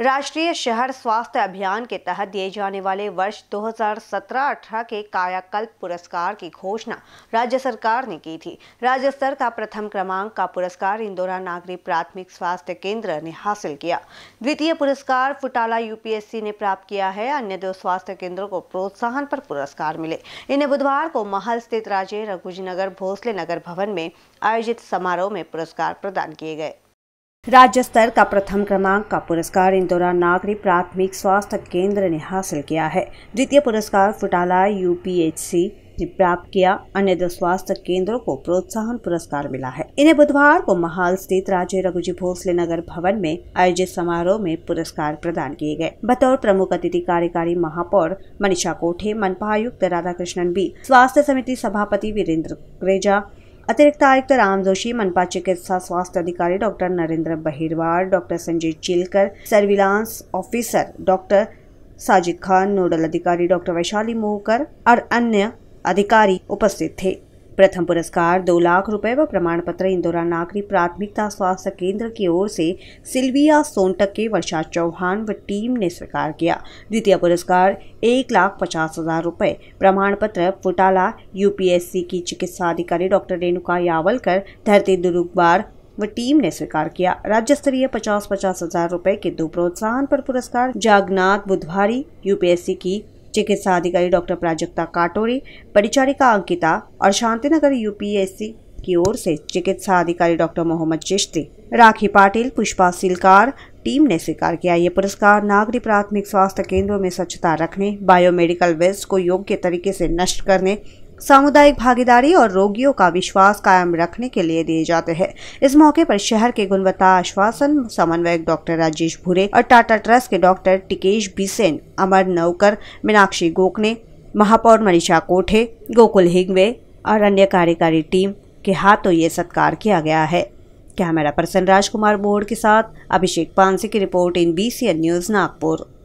राष्ट्रीय शहर स्वास्थ्य अभियान के तहत दिए जाने वाले वर्ष 2017-18 के कायाकल्प पुरस्कार की घोषणा राज्य सरकार ने की थी राज्य स्तर का प्रथम क्रमांक का पुरस्कार इंदौरा नागरी प्राथमिक स्वास्थ्य केंद्र ने हासिल किया द्वितीय पुरस्कार फुटाला यूपीएससी ने प्राप्त किया है अन्य दो स्वास्थ्य केंद्रों को प्रोत्साहन पर पुरस्कार मिले इन्हें बुधवार को महल स्थित राजे रघुजी नगर भोसले नगर भवन में आयोजित समारोह में पुरस्कार प्रदान किए गए राज्य स्तर का प्रथम क्रमांक का पुरस्कार इंदौरा नागरी प्राथमिक स्वास्थ्य केंद्र ने हासिल किया है द्वितीय पुरस्कार फुटाला यूपीएचसी ने प्राप्त किया अन्य दो स्वास्थ्य केंद्रों को प्रोत्साहन पुरस्कार मिला है इन्हें बुधवार को महाल स्थित राज्य रघुजी भोसले नगर भवन में आयोजित समारोह में पुरस्कार प्रदान किए गए बतौर प्रमुख अतिथि कार्यकारी महापौर मनीषा कोठे मनपा आयुक्त राधा कृष्णन बी स्वास्थ्य समिति सभापति वीरेंद्र ग्रेजा अतिरिक्त आयुक्त राम जोशी मनपा चिकित्सा स्वास्थ्य अधिकारी doctor Narendra Bahirwar doctor Sanjay Chilkar surveillance officer doctor Sajid Khan nodal अधिकारी डॉक्टर वैशाली मोहकर और अन्य अधिकारी उपस्थित थे प्रथम पुरस्कार दो लाख रुपए व प्रमाण पत्र इंदौरा नागरी प्राथमिकता स्वास्थ्य केंद्र की ओर से सिल्विया सोनटक के वर्षा चौहान व टीम ने स्वीकार किया द्वितीय पुरस्कार एक लाख पचास हजार रुपये प्रमाण पत्र फुटाला यूपीएससी की चिकित्सा अधिकारी डॉक्टर रेणुका यावलकर धरती दुरुकबार व टीम ने स्वीकार किया राज्य स्तरीय पचास पचास हजार रुपए के दो प्रोत्साहन पर पुरस्कार जागनाथ बुधवारी यूपीएससी की चिकित्सा अधिकारी डॉक्टर प्राजक्ता काटोरी परिचारिका अंकिता और शांतिनगर यूपीएससी की ओर से चिकित्सा अधिकारी डॉक्टर मोहम्मद चिश्ती राखी पाटिल पुष्पा सिलकार टीम ने स्वीकार किया ये पुरस्कार नागरी प्राथमिक स्वास्थ्य केंद्रों में स्वच्छता रखने बायोमेडिकल वेस्ट को योग्य तरीके से नष्ट करने सामुदायिक भागीदारी और रोगियों का विश्वास कायम रखने के लिए दिए जाते हैं इस मौके पर शहर के गुणवत्ता आश्वासन समन्वयक डॉक्टर राजेश भूरे और टाटा ट्रस्ट के डॉक्टर टिकेश बीसेन अमर नवकर मीनाक्षी गोकने महापौर मनीषा कोठे गोकुल हिंगवे और अन्य कार्यकारी टीम के हाथों ये सत्कार किया गया है कैमरा पर्सन राजकुमार बोर्ड के साथ अभिषेक पानसी की report in B news Nagpur